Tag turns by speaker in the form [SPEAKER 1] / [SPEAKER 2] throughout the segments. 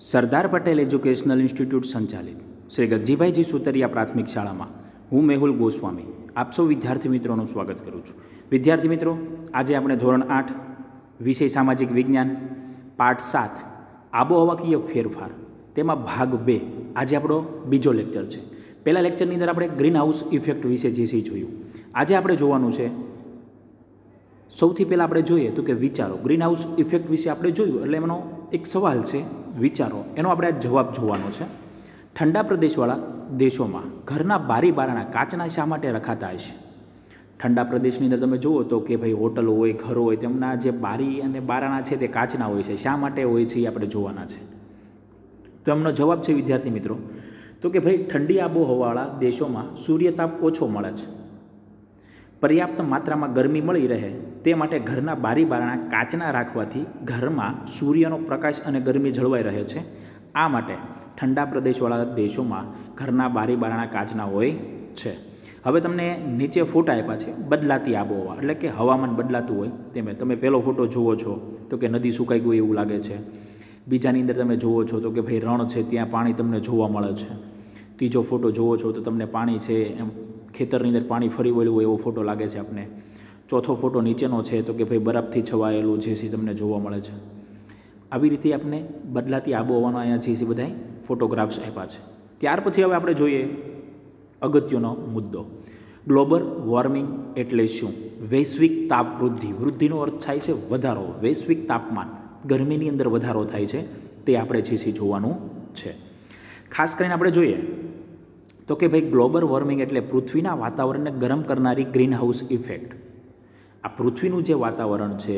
[SPEAKER 1] સરદાર Patel educational institute સંચાલિત શ્રી ગગજીભાઈજી સુતરિયા પ્રાથમિક શાળામાં હું મેહુલ ગોસ્વામી આપ સૌ વિદ્યાર્થી મિત્રોનું સ્વાગત કરું છું વિદ્યાર્થી મિત્રો આજે આપણે ધોરણ આઠ વિષય સામાજિક વિજ્ઞાન પાઠ સાત આબોહવાકીય ફેરફાર તેમાં ભાગ બે આજે આપણો બીજો લેક્ચર છે પહેલાં લેક્ચરની અંદર આપણે ગ્રીન હાઉસ ઇફેક્ટ વિશે જે સી જોયું આજે આપણે જોવાનું છે સૌથી પહેલાં આપણે જોઈએ તો કે વિચારો ગ્રીન હાઉસ ઇફેક્ટ વિશે આપણે જોયું એટલે એમનો એક સવાલ છે વિચારો એનો આપણે આ જવાબ જોવાનો છે ઠંડા પ્રદેશવાળા દેશોમાં ઘરના બારી બારણા કાચના શા માટે રખાતા હશે ઠંડા પ્રદેશની અંદર તમે જુઓ તો કે ભાઈ હોટલો હોય ઘરો હોય તેમના જે બારી અને બારણા છે તે કાચના હોય છે શા માટે હોય છે એ આપણે જોવાના છે તો એમનો જવાબ છે વિદ્યાર્થી મિત્રો તો કે ભાઈ ઠંડી આબોહવાવાળા દેશોમાં સૂર્યતાપ ઓછો મળે છે પર્યાપ્ત માત્રામાં ગરમી મળી રહે તે માટે ઘરના બારી બારણા કાચના રાખવાથી ઘરમાં સૂર્યનો પ્રકાશ અને ગરમી જળવાઈ રહે છે આ માટે ઠંડા પ્રદેશવાળા દેશોમાં ઘરના બારી બારણા કાચના હોય છે હવે તમને નીચે ફોટા આપ્યા છે બદલાતી આબોહવા એટલે કે હવામાન બદલાતું હોય તેમે તમે પહેલો ફોટો જુઓ છો તો કે નદી સુકાઈ ગઈ એવું લાગે છે બીજાની અંદર તમે જુઓ છો તો કે ભાઈ રણ છે ત્યાં પાણી તમને જોવા મળે છે ત્રીજો ફોટો જુઓ છો તો તમને પાણી છે એમ ખેતરની અંદર પાણી ફરી વળ્યું હોય એવો ફોટો લાગે છે આપણે ચોથો ફોટો નીચેનો છે તો કે ભાઈ બરફથી છવાયેલું જેસી તમને જોવા મળે છે આવી રીતે આપણે બદલાતી આબોહવાનો અહીંયા જેસી બધાએ ફોટોગ્રાફ્સ આપ્યા છે ત્યાર પછી હવે આપણે જોઈએ અગત્યનો મુદ્દો ગ્લોબલ વોર્મિંગ એટલે શું વૈશ્વિક તાપ વૃદ્ધિ વૃદ્ધિનો અર્થ થાય છે વધારો વૈશ્વિક તાપમાન ગરમીની અંદર વધારો થાય છે તે આપણે જે છે જોવાનું છે ખાસ કરીને આપણે જોઈએ તો કે ભાઈ ગ્લોબલ વોર્મિંગ એટલે પૃથ્વીના વાતાવરણને ગરમ કરનારી ગ્રીન હાઉસ ઇફેક્ટ આ પૃથ્વીનું જે વાતાવરણ છે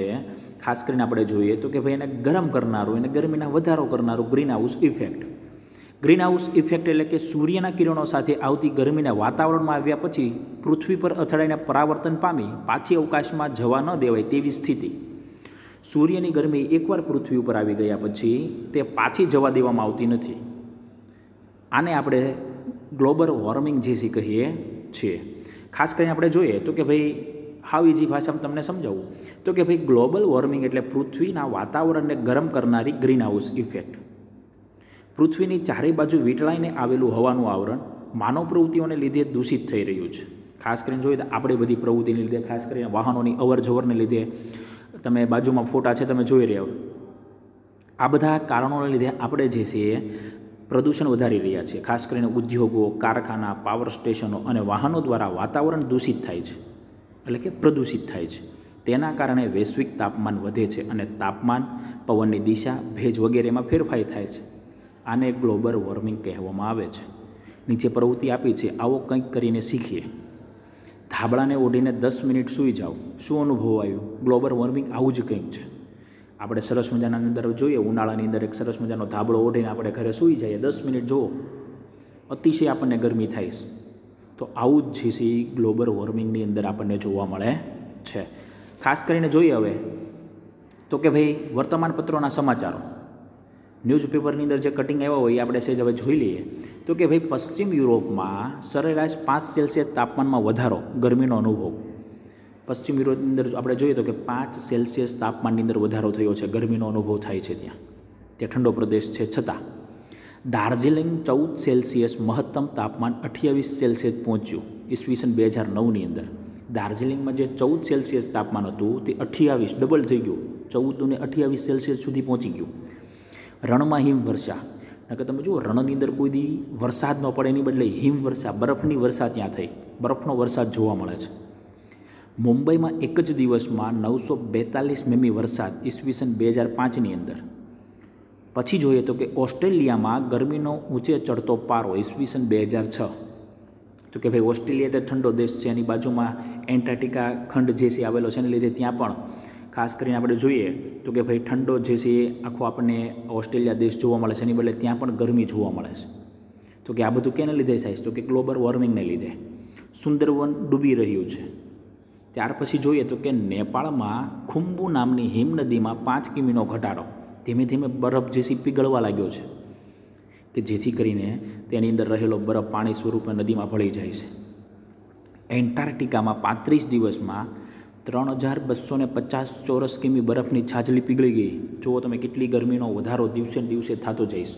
[SPEAKER 1] ખાસ કરીને આપણે જોઈએ તો કે ભાઈ એને ગરમ કરનારું એને ગરમીના વધારો કરનારું greenhouse effect greenhouse effect એટલે કે સૂર્યના કિરણો સાથે આવતી ગરમીના વાતાવરણમાં આવ્યા પછી પૃથ્વી પર અથડાઈને પરાવર્તન પામી પાછી અવકાશમાં જવા ન દેવાય તેવી સ્થિતિ સૂર્યની ગરમી એકવાર પૃથ્વી ઉપર આવી ગયા પછી તે પાછી જવા દેવામાં આવતી નથી આને આપણે ગ્લોબલ વોર્મિંગ જે છે કહીએ છીએ ખાસ કરીને આપણે જોઈએ તો કે ભાઈ હાવ ઇઝી ભાષામાં તમને સમજાવું તો કે ભાઈ ગ્લોબલ વોર્મિંગ એટલે પૃથ્વીના વાતાવરણને ગરમ કરનારી ગ્રીનહાઉસ ઇફેક્ટ પૃથ્વીની ચારે બાજુ વીંટળાઈને આવેલું હવાનું આવરણ માનવ પ્રવૃત્તિઓને લીધે દૂષિત થઈ રહ્યું છે ખાસ કરીને જોઈએ તો આપણી બધી પ્રવૃત્તિને લીધે ખાસ કરીને વાહનોની અવરજવરને લીધે તમે બાજુમાં ફોટા છે તમે જોઈ રહ્યા હો આ બધા કારણોને લીધે આપણે જે છીએ પ્રદૂષણ વધારી રહ્યા છીએ ખાસ કરીને ઉદ્યોગો કારખાના પાવર સ્ટેશનો અને વાહનો દ્વારા વાતાવરણ દૂષિત થાય છે એટલે કે પ્રદૂષિત થાય છે તેના કારણે વૈશ્વિક તાપમાન વધે છે અને તાપમાન પવનની દિશા ભેજ વગેરેમાં ફેરફાર થાય છે આને ગ્લોબલ વોર્મિંગ કહેવામાં આવે છે નીચે પ્રવૃત્તિ આપી છે આવો કંઈક કરીને શીખીએ ધાબળાને ઓઢીને દસ મિનિટ સૂઈ જાઓ શું અનુભવ આવ્યો ગ્લોબલ વોર્મિંગ આવું જ કંઈક છે આપણે સરસ મજાના અંદર જોઈએ ઉનાળાની અંદર એક સરસ મજાનો ધાબળો ઓઢીને આપણે ઘરે સૂઈ જઈએ દસ મિનિટ જુઓ અતિશય આપણને ગરમી થાય છે તો આવું જ જીસી ગ્લોબલ વોર્મિંગની અંદર આપણને જોવા મળે છે ખાસ કરીને જોઈએ હવે તો કે ભાઈ વર્તમાનપત્રોના સમાચારો ન્યૂઝપેપરની અંદર જે કટિંગ આવ્યા હોય એ આપણે સેજ હવે જોઈ લઈએ તો કે ભાઈ પશ્ચિમ યુરોપમાં સરેરાશ પાંચ સેલ્સિયસ તાપમાનમાં વધારો ગરમીનો અનુભવ પશ્ચિમ યુરોપની અંદર આપણે જોઈએ તો કે પાંચ સેલ્સિયસ તાપમાનની અંદર વધારો થયો છે ગરમીનો અનુભવ થાય છે ત્યાં ત્યાં ઠંડો પ્રદેશ છે છતાં દાર્જિલિંગ ચૌદ સેલ્સિયસ મહત્તમ તાપમાન અઠ્યાવીસ સેલ્સિયસ પહોંચ્યું ઈસવીસન બે હજાર નવની અંદર દાર્જિલિંગમાં જે ચૌદ સેલ્સિયસ તાપમાન હતું તે અઠ્યાવીસ ડબલ થઈ ગયું ચૌદ અને અઠ્યાવીસ સેલ્સિયસ સુધી પહોંચી ગયું રણમાં હિમવર્ષા કે તમે જુઓ રણની અંદર કોઈ દી વરસાદ ન પડે એની બદલે હિમવર્ષા બરફની વરસાદ ત્યાં થઈ બરફનો વરસાદ જોવા મળે છે મુંબઈમાં એક જ દિવસમાં નવસો બેતાલીસ મેમી વરસાદ ઈસવીસન બે હજાર પાંચની અંદર પછી જોઈએ તો કે ઓસ્ટ્રેલિયામાં ગરમીનો ઊંચે ચડતો પારો ઈસવીસન બે હજાર છ તો કે ભાઈ ઓસ્ટ્રેલિયા તે ઠંડો દેશ છે એની બાજુમાં એન્ટાર્ટિકા ખંડ જે છે આવેલો છે એને લીધે ત્યાં પણ ખાસ કરીને આપણે જોઈએ તો કે ભાઈ ઠંડો જે છે એ આખો આપણને ઓસ્ટ્રેલિયા દેશ જોવા મળે છે એની બદલે ત્યાં પણ ગરમી જોવા મળે છે તો કે આ બધું કેને લીધે થાય છે તો કે ગ્લોબલ વોર્મિંગને લીધે સુંદરવન ડૂબી રહ્યું છે ત્યાર પછી જોઈએ તો કે નેપાળમાં ખુંબુ નામની હિમનદીમાં પાંચ કિમીનો ઘટાડો ધીમે ધીમે બરફ જે પીગળવા લાગ્યો છે કે જેથી કરીને તેની અંદર રહેલો બરફ પાણી સ્વરૂપે નદીમાં ભળી જાય છે એન્ટાર્કટિકામાં પાંત્રીસ દિવસમાં ત્રણ હજાર બસો ને પચાસ ચોરસ કિમી બરફની છાજલી પીગળી ગઈ જુઓ તમે કેટલી ગરમીનો વધારો દિવસે દિવસે થતો જઈશ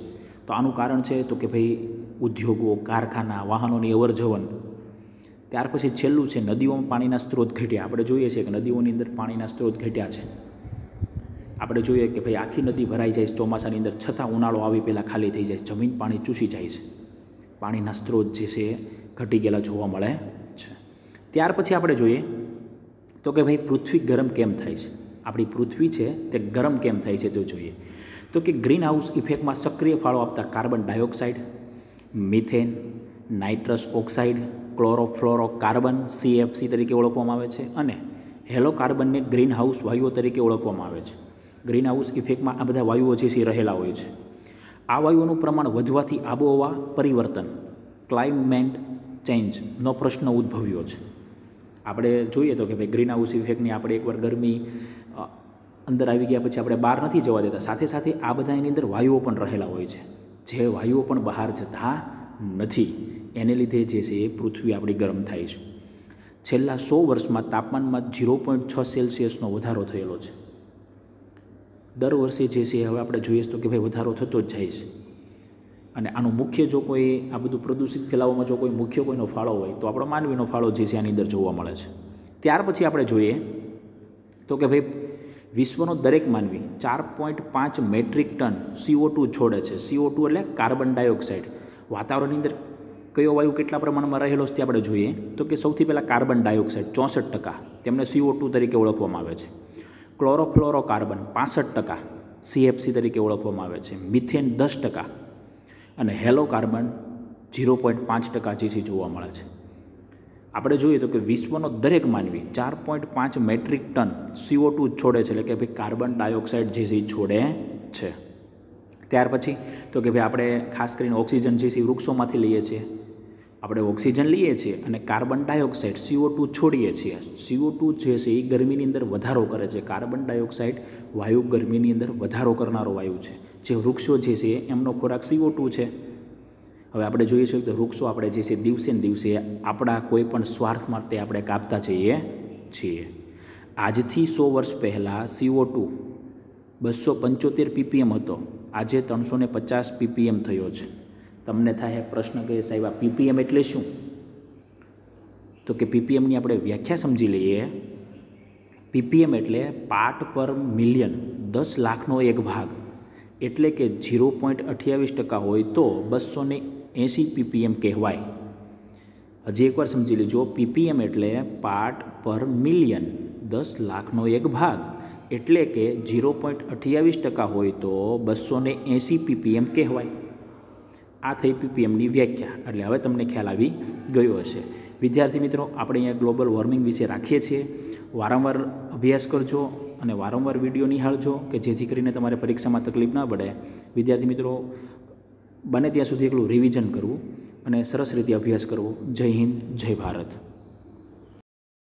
[SPEAKER 1] તો આનું કારણ છે તો કે ભાઈ ઉદ્યોગો કારખાના વાહનોની અવરજવન ત્યાર પછી છેલ્લું છે નદીઓમાં પાણીના સ્ત્રોત ઘટ્યા આપણે જોઈએ છીએ કે નદીઓની અંદર પાણીના સ્ત્રોત ઘટ્યા છે આપણે જોઈએ કે ભાઈ આખી નદી ભરાઈ જાય છે ચોમાસાની અંદર છતાં ઉનાળો આવી પહેલાં ખાલી થઈ જાય જમીન પાણી ચૂસી જાય છે પાણીના સ્ત્રોત જે છે ઘટી ગયેલા જોવા મળે છે ત્યાર પછી આપણે જોઈએ તો કે ભાઈ પૃથ્વી ગરમ કેમ થાય છે આપણી પૃથ્વી છે તે ગરમ કેમ થાય છે તો જોઈએ તો કે ગ્રીન હાઉસ ઇફેક્ટમાં સક્રિય ફાળો આપતા carbon dioxide methane nitrous oxide chlorofluorocarbon CFC તરીકે ઓળખવામાં આવે છે અને હેલો કાર્બનને ગ્રીન હાઉસ વાયુઓ તરીકે ઓળખવામાં આવે છે ગ્રીન હાઉસ ઇફેક્ટમાં આ બધા વાયુઓ જે છે રહેલા હોય છે આ વાયુઓનું પ્રમાણ વધવાથી આબોહવા પરિવર્તન ક્લાઇમેટ ચેન્જનો પ્રશ્ન ઉદ્ભવ્યો છે આપણે જોઈએ તો કે ભાઈ ગ્રીન હાઉસ ઇફેક્ટની આપણે એકવાર ગરમી અંદર આવી ગયા પછી આપણે બહાર નથી જવા દેતા સાથે સાથે આ બધા એની અંદર વાયુઓ પણ રહેલા હોય છે જે વાયુઓ પણ બહાર જતા નથી એને લીધે જે છે એ પૃથ્વી આપણી ગરમ થાય છે છેલ્લા સો વર્ષમાં તાપમાનમાં ઝીરો પોઈન્ટ છ સેલ્સિયસનો વધારો થયેલો છે દર વર્ષે જે છે હવે આપણે જોઈએ તો કે ભાઈ વધારો થતો જ જાય છે અને આનું મુખ્ય જો કોઈ આ બધું પ્રદૂષિત ફેલાવવામાં જો કોઈ મુખ્ય કોઈનો ફાળો હોય તો આપણો માનવીનો ફાળો જે છે આની અંદર જોવા મળે છે ત્યાર પછી આપણે જોઈએ તો કે ભાઈ વિશ્વનો દરેક માનવી ચાર પોઈન્ટ પાંચ મેટ્રિક ટન સીઓ ટુ છોડે છે સીઓ ટુ એટલે કાર્બન ડાયોક્સાઇડ વાતાવરણની અંદર કયો વાયુ કેટલા પ્રમાણમાં રહેલો છે તે આપણે જોઈએ તો કે સૌથી પહેલાં કાર્બન ડાયોક્સાઇડ ચોસઠ ટકા તેમને સીઓ ટુ તરીકે ઓળખવામાં આવે છે ક્લોરોફ્લોરોકાર્બન પાસઠ ટકા સીએફસી તરીકે ઓળખવામાં આવે છે મિથેન દસ ટકા અને હેલો કાર્બન ઝીરો પોઈન્ટ પાંચ ટકા જેથી જોવા મળે છે આપણે જોઈએ તો કે વિશ્વનો દરેક માનવી ચાર પોઈન્ટ પાંચ મેટ્રિક ટન સીઓ ટુ છોડે છે એટલે કે ભાઈ કાર્બન ડાયોક્સાઇડ જે છોડે છે ત્યાર પછી તો કે ભાઈ આપણે ખાસ કરીને ઓક્સિજન જે છે વૃક્ષોમાંથી લઈએ છીએ આપણે ઓક્સિજન લઈએ છીએ અને કાર્બન ડાયોક્સાઇડ સીઓ ટુ છોડીએ છીએ સીઓ ટુ જે છે એ ગરમીની અંદર વધારો કરે છે કાર્બન ડાયોક્સાઇડ વાયુ ગરમીની અંદર વધારો કરનારો વાયુ છે જે વૃક્ષો જે છે એમનો ખોરાક સીઓ ટુ છે હવે આપણે જોઈએ છીએ કે વૃક્ષો આપણે જે છે દિવસે ને દિવસે આપણા કોઈ પણ સ્વાર્થ માટે આપણે કાપતા જઈએ છીએ આજથી સો વર્ષ પહેલાં સીઓ ટુ બસો પંચોતેર પીપીએમ હતો આજે ત્રણસો ને પચાસ પીપીએમ થયો છે તમને થાય પ્રશ્ન કે સાહેબ આ પીપીએમ એટલે શું તો કે પીપીએમની આપણે વ્યાખ્યા સમજી લઈએ પીપીએમ એટલે પાર્ટ પર મિલિયન દસ લાખનો એક ભાગ એટલે કે ઝીરો પોઈન્ટ અઠ્યાવીસ ટકા હોય તો બસો ને એંસી પીપીએમ કહેવાય હજી એકવાર સમજી લેજો પીપીએમ એટલે પાર્ટ પર મિલિયન દસ લાખનો એક ભાગ એટલે કે ઝીરો પોઈન્ટ અઠ્યાવીસ ટકા હોય તો બસો ને એંસી પીપીએમ કહેવાય આ થઈ પીપીએમની વ્યાખ્યા એટલે હવે તમને ખ્યાલ આવી ગયો હશે વિદ્યાર્થી મિત્રો આપણે અહીંયા ગ્લોબલ વોર્મિંગ વિશે રાખીએ છીએ વારંવાર અભ્યાસ કરજો અને વારંવાર વિડીયો નિહાળજો કે જેથી કરીને તમારે પરીક્ષામાં તકલીફ ના પડે વિદ્યાર્થી મિત્રો બને ત્યાં સુધી એકલું રિવિઝન કરવું અને સરસ રીતે અભ્યાસ કરવો જય હિન્દ જય ભારત